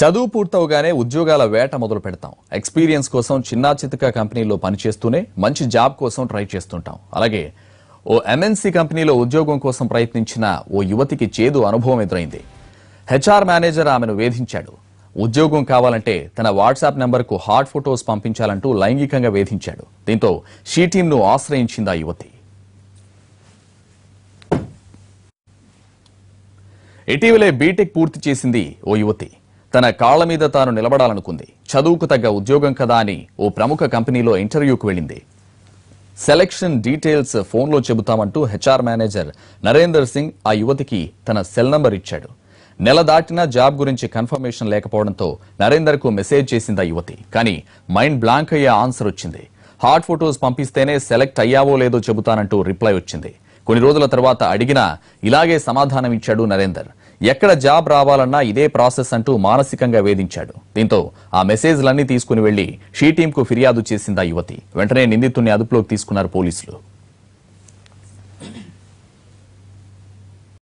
చదువు పూర్తవగానే ఉద్యోగాల వేట మొదలు పెడతాం ఎక్స్పీరియన్స్ కోసం చిన్నా చితక కంపెనీలో పనిచేస్తూనే మంచి జాబ్ కోసం ట్రై చేస్తుంటాం అలాగే ఓ ఎంఎన్సీ కంపెనీలో ఉద్యోగం కోసం ప్రయత్నించిన ఓ యువతికి చేదు అనుభవం ఎదురైంది హెచ్ఆర్ మేనేజర్ ఆమెను వేధించాడు ఉద్యోగం కావాలంటే తన వాట్సాప్ నెంబర్కు హాట్ ఫొటోస్ పంపించాలంటూ లైంగికంగా వేధించాడు దీంతో షీ టీంను ఆశ్రయించింది ఆ యువతి ఇటీవలే బీటెక్ పూర్తి చేసింది ఓ యువతి తన కాళ్ల మీద తాను నిలబడాలనుకుంది చదువుకు తగ్గ ఉద్యోగం కదా అని ఓ ప్రముఖ కంపెనీలో ఇంటర్వ్యూకు వెళ్ళింది సెలెక్షన్ డీటెయిల్స్ ఫోన్లో చెబుతామంటూ హెచ్ఆర్ మేనేజర్ నరేందర్ సింగ్ ఆ యువతికి తన సెల్ నంబర్ ఇచ్చాడు నెల దాటినా జాబ్ గురించి కన్ఫర్మేషన్ లేకపోవడంతో నరేందర్కు మెసేజ్ చేసింది ఆ యువతి కానీ మైండ్ బ్లాంక్ అయ్యే ఆన్సర్ వచ్చింది హాట్ ఫొటోస్ పంపిస్తేనే సెలెక్ట్ అయ్యావో లేదో చెబుతానంటూ రిప్లై వచ్చింది కొన్ని రోజుల తర్వాత అడిగినా ఇలాగే సమాధానం ఇచ్చాడు నరేందర్ ఎక్కడ జాబ్ రావాలన్నా ఇదే ప్రాసెస్ అంటూ మానసికంగా వేధించాడు దీంతో ఆ మెసేజ్లన్నీ తీసుకుని వెళ్లి షీ టీంకు ఫిర్యాదు చేసింది ఆ యువతి వెంటనే నిందితుడిని అదుపులోకి తీసుకున్నారు పోలీసులు